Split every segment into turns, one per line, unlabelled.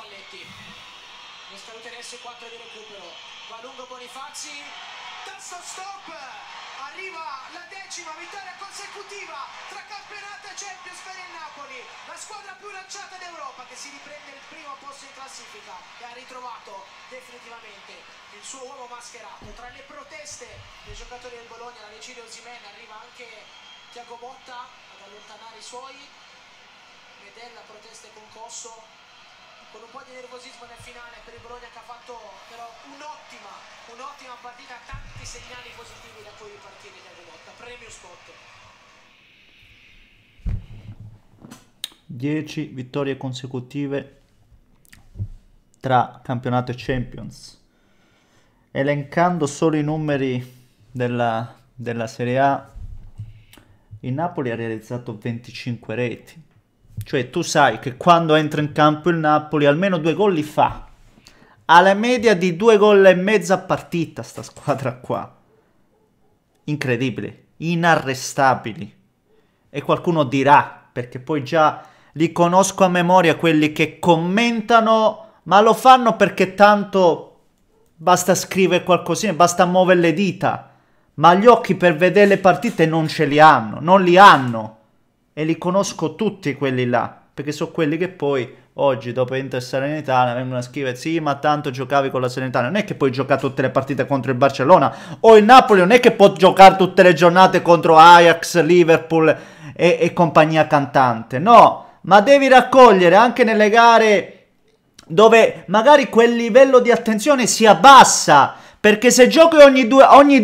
Spalletti riesca ad ottenersi 4 di recupero va lungo Bonifazi tasto stop arriva la decima vittoria consecutiva tra campionato e Champions per il Napoli la squadra più lanciata d'Europa che si riprende il primo posto in classifica e ha ritrovato definitivamente il suo uomo mascherato tra le proteste dei giocatori del Bologna la decide Osimen arriva anche Tiago Botta ad allontanare i suoi Medella proteste concosso con un po' di nervosismo nel finale per il Bologna che ha fatto però un'ottima, un'ottima partita, tanti segnali positivi da cui ripartire Diego Motta, premio Scott. 10 vittorie consecutive tra campionato e Champions. Elencando solo i numeri della, della Serie A, il Napoli ha realizzato 25 reti, cioè tu sai che quando entra in campo il Napoli almeno due gol li fa. Ha la media di due gol e mezzo a partita sta squadra qua. Incredibile, inarrestabili. E qualcuno dirà, perché poi già li conosco a memoria quelli che commentano, ma lo fanno perché tanto basta scrivere qualcosina, basta muovere le dita. Ma gli occhi per vedere le partite non ce li hanno, non li hanno e li conosco tutti quelli là, perché sono quelli che poi oggi dopo Inter Salernitana vengono a scrivere sì ma tanto giocavi con la Salernitana non è che puoi giocare tutte le partite contro il Barcellona o il Napoli non è che può giocare tutte le giornate contro Ajax, Liverpool e, e compagnia cantante no ma devi raccogliere anche nelle gare dove magari quel livello di attenzione si abbassa perché se giochi ogni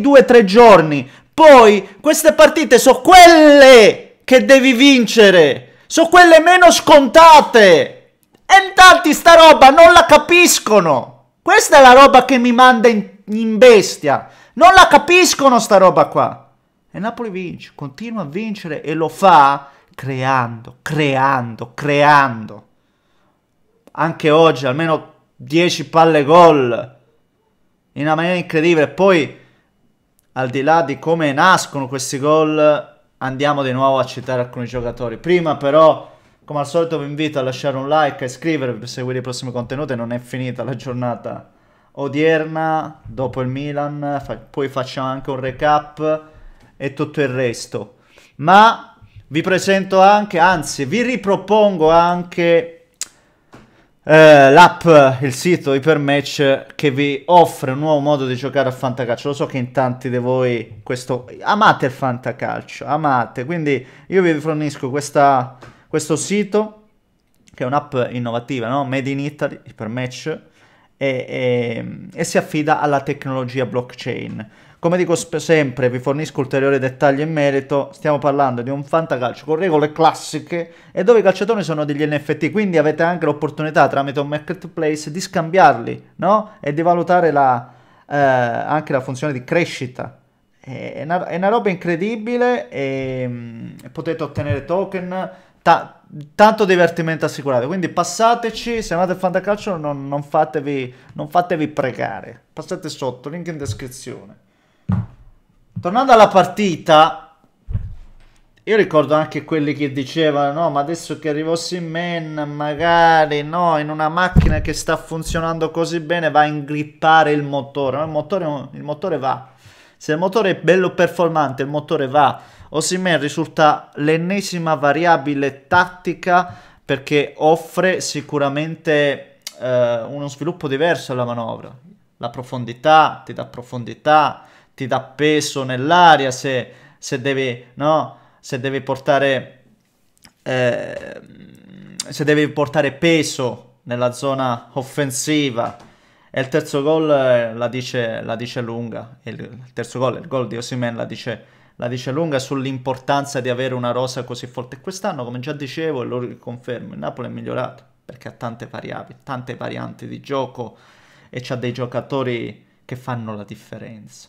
due o tre giorni poi queste partite sono quelle che devi vincere. Sono quelle meno scontate. E tanti sta roba non la capiscono. Questa è la roba che mi manda in, in bestia. Non la capiscono sta roba qua. E Napoli vince, continua a vincere e lo fa creando, creando, creando. Anche oggi almeno 10 palle gol. In una maniera incredibile. Poi, al di là di come nascono questi gol, andiamo di nuovo a citare alcuni giocatori. Prima però, come al solito, vi invito a lasciare un like, e iscrivervi per seguire i prossimi contenuti. Non è finita la giornata odierna, dopo il Milan, fa poi facciamo anche un recap e tutto il resto. Ma vi presento anche, anzi vi ripropongo anche eh, l'app, il sito Ipermatch che vi offre un nuovo modo di giocare a fantacalcio. Lo so che in tanti di voi questo... amate il fantacalcio, amate. Quindi io vi fornisco questa, questo sito che è un'app innovativa, no? Made in Italy, Ipermatch, e, e, e si affida alla tecnologia blockchain. Come dico sempre, vi fornisco ulteriori dettagli in merito, stiamo parlando di un fantacalcio con regole classiche e dove i calciatori sono degli NFT, quindi avete anche l'opportunità tramite un marketplace di scambiarli, no? E di valutare la, eh, anche la funzione di crescita. È una, è una roba incredibile e mh, mm, potete ottenere token, ta tanto divertimento assicurato. Quindi passateci, se andate il Fantacalcio non, non, fatevi, non fatevi pregare. Passate sotto, link in descrizione. Tornando alla partita, io ricordo anche quelli che dicevano, no, ma adesso che arrivò Simmen, magari no, in una macchina che sta funzionando così bene va a ingrippare il motore. No, il, motore il motore va. Se il motore è bello performante, il motore va. Osimhen risulta l'ennesima variabile tattica perché offre sicuramente eh, uno sviluppo diverso alla manovra. La profondità ti dà profondità, ti dà peso nell'aria, se, se, devi, no? se devi portare... Eh, se devi portare peso nella zona offensiva e il terzo gol eh, la dice, la dice lunga il, il terzo gol, il gol di Osimen la dice, la dice lunga sull'importanza di avere una rosa così forte quest'anno come già dicevo e lo riconfermo il Napoli è migliorato perché ha tante variabili tante varianti di gioco e c'ha dei giocatori che fanno la differenza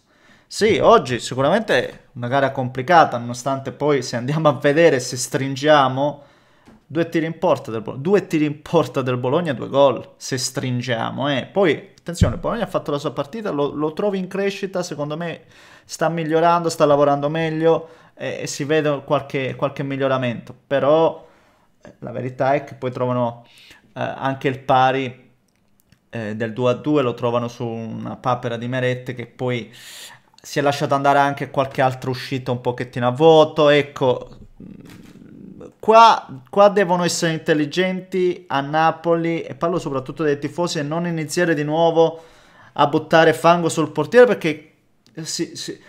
sì, oggi sicuramente una gara complicata, nonostante poi se andiamo a vedere, se stringiamo, due tiri in porta del, Bologna, due tiri in porta del Bologna, due gol, se stringiamo. Eh. Poi, attenzione, il Bologna ha fatto la sua partita, lo, lo, trovi in crescita, secondo me sta migliorando, sta lavorando meglio e, eh, e si vede qualche, qualche, miglioramento, però eh, la verità è che poi trovano eh, anche il pari eh, del 2 a 2 lo trovano su una papera di Merette che poi si è lasciato andare anche qualche altra uscita un pochettino a vuoto, ecco, Qua, qua, devono essere intelligenti a Napoli e parlo soprattutto dei tifosi e non iniziare di nuovo a buttare fango sul portiere perché si, si,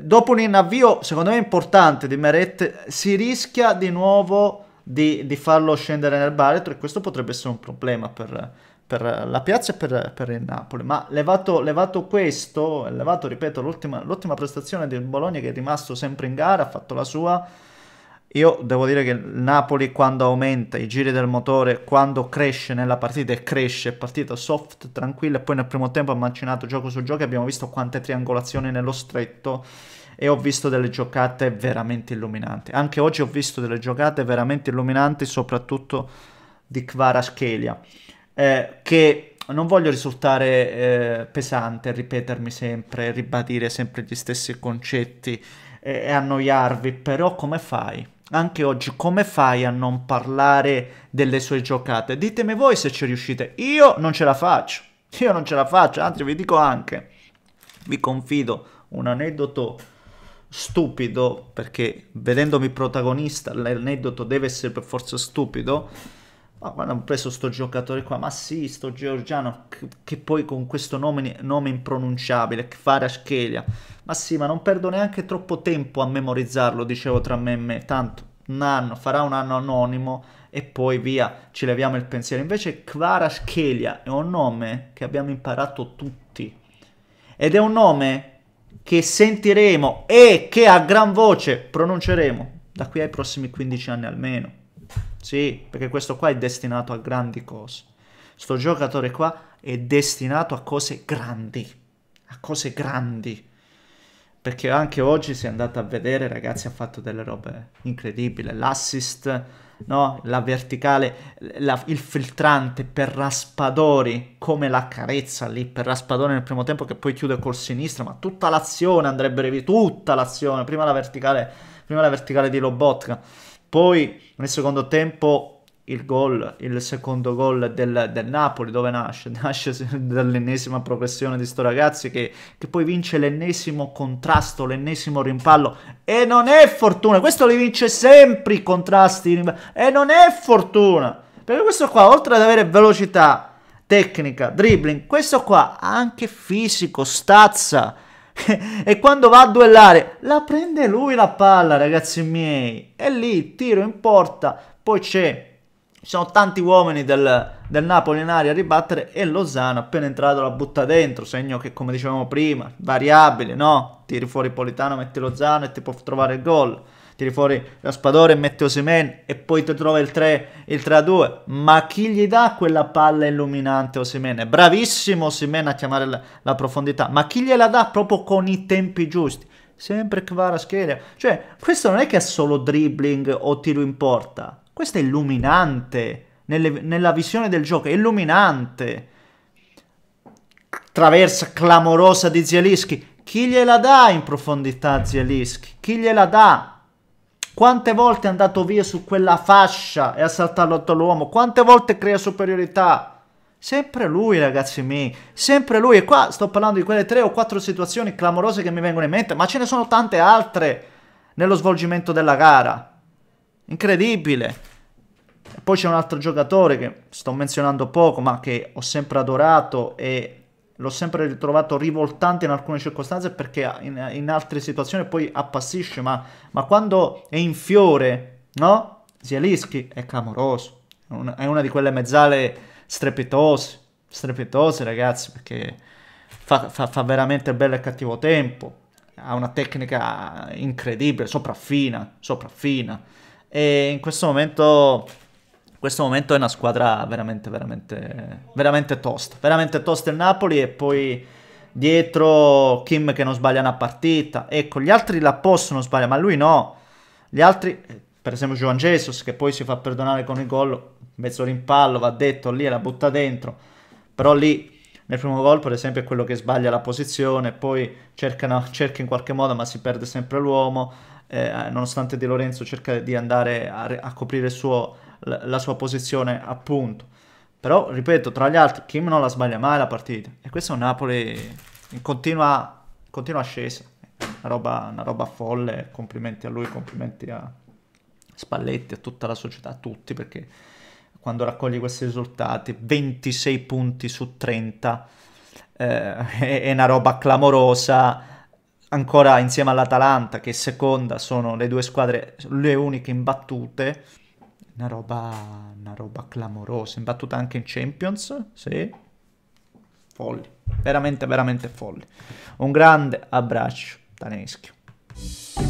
dopo un avvio secondo me importante di Meret si rischia di nuovo di, di farlo scendere nel baretro e questo potrebbe essere un problema per, per la piazza e per, per il Napoli. Ma levato, levato questo, levato, ripeto, l'ultima, l'ultima prestazione del Bologna che è rimasto sempre in gara, ha fatto la sua. Io devo dire che il Napoli quando aumenta i giri del motore, quando cresce nella partita e cresce, partita soft, tranquilla e poi nel primo tempo ha macinato gioco su gioco, abbiamo visto quante triangolazioni nello stretto e ho visto delle giocate veramente illuminanti. Anche oggi ho visto delle giocate veramente illuminanti, soprattutto di Kvara Schelia. Eh, che non voglio risultare eh, pesante, ripetermi sempre, ribadire sempre gli stessi concetti e, e annoiarvi, però come fai? Anche oggi come fai a non parlare delle sue giocate? Ditemi voi se ci riuscite, io non ce la faccio, io non ce la faccio, anzi vi dico anche, vi confido un aneddoto stupido, perché vedendomi protagonista l'aneddoto deve essere per forza stupido, ma quando ho preso sto giocatore qua, ma sì, sto georgiano che, che poi con questo nome, nome impronunciabile, Kvarashkelia, ma sì, ma non perdo neanche troppo tempo a memorizzarlo, dicevo tra me e me, tanto un anno, farà un anno anonimo e poi via, ci leviamo il pensiero. Invece Kvarashkelia è un nome che abbiamo imparato tutti ed è un nome che sentiremo e che a gran voce pronunceremo da qui ai prossimi 15 anni almeno. Sì, perché questo qua è destinato a grandi cose. Sto giocatore qua è destinato a cose grandi. A cose grandi. Perché anche oggi, si è andato a vedere, ragazzi, ha fatto delle robe incredibili. L'assist, no? la verticale, la, il filtrante per Raspadori, come la carezza lì per Raspadori nel primo tempo, che poi chiude col sinistro. Ma tutta l'azione andrebbe rivista, tutta l'azione. Prima la verticale prima la verticale di Lobotka, poi nel secondo tempo il gol, il secondo gol del, del Napoli, dove nasce? Nasce dall'ennesima progressione di sto ragazzi che, che poi vince l'ennesimo contrasto, l'ennesimo rimpallo. E non è fortuna, questo li vince sempre i contrasti, e non è fortuna. Perché questo qua, oltre ad avere velocità, tecnica, dribbling, questo qua ha anche fisico, stazza e quando va a duellare la prende lui la palla, ragazzi miei. E lì tiro in porta, poi c'è ci sono tanti uomini del, del, Napoli in aria a ribattere e Lozano appena entrato la butta dentro, segno che come dicevamo prima, variabile, no? Tiri fuori Politano, metti Lozano e ti può trovare il gol tiri fuori Raspadore, mette Osimen e poi ti trova il 3, il 3 a 2. Ma chi gli dà quella palla illuminante Osimen? bravissimo Osimen a chiamare la, la profondità, ma chi gliela dà proprio con i tempi giusti? Sempre Kvaratskhelia. Cioè, questo non è che è solo dribbling o tiro in porta. Questo è illuminante. Nelle, nella visione del gioco, è illuminante. Traversa clamorosa di Zielinski. Chi gliela dà in profondità Zielinski? Chi gliela dà? Quante volte è andato via su quella fascia e ha saltato l'uomo? Quante volte crea superiorità? Sempre lui, ragazzi miei. Sempre lui. E qua sto parlando di quelle tre o quattro situazioni clamorose che mi vengono in mente, ma ce ne sono tante altre nello svolgimento della gara. Incredibile. E poi c'è un altro giocatore che sto menzionando poco, ma che ho sempre adorato e l'ho sempre ritrovato rivoltante in alcune circostanze perché in, in altre situazioni poi appassisce, ma, ma, quando è in fiore, no? Zielinski è clamoroso, è una di quelle mezzale strepitose, strepitose ragazzi, perché fa, fa, fa veramente bello e cattivo tempo, ha una tecnica incredibile, sopraffina, sopraffina, e in questo momento in questo momento è una squadra veramente, veramente, veramente tosta. Veramente tosta il Napoli e poi dietro Kim che non sbaglia una partita. Ecco, gli altri la possono sbagliare, ma lui no. Gli altri, per esempio Juan Jesus che poi si fa perdonare con il gol, mezzo rimpallo, va detto, lì e la butta dentro. Però lì nel primo gol per esempio è quello che sbaglia la posizione, poi cercano, cerca in qualche modo ma si perde sempre l'uomo, eh, nonostante Di Lorenzo cerca di andare a, a coprire il suo la sua posizione, appunto. Però, ripeto, tra gli altri, Kim non la sbaglia mai la partita. E questo è un Napoli in continua, continua ascesa. Una roba, una roba folle. Complimenti a lui, complimenti a Spalletti, a tutta la società, a tutti, perché quando raccogli questi risultati, 26 punti su 30, eh, è una roba clamorosa. Ancora insieme all'Atalanta, che è seconda, sono le due squadre, le uniche imbattute una roba, una roba clamorosa, imbattuta anche in Champions, sì, folli, veramente, veramente folli. Un grande abbraccio da Neschio.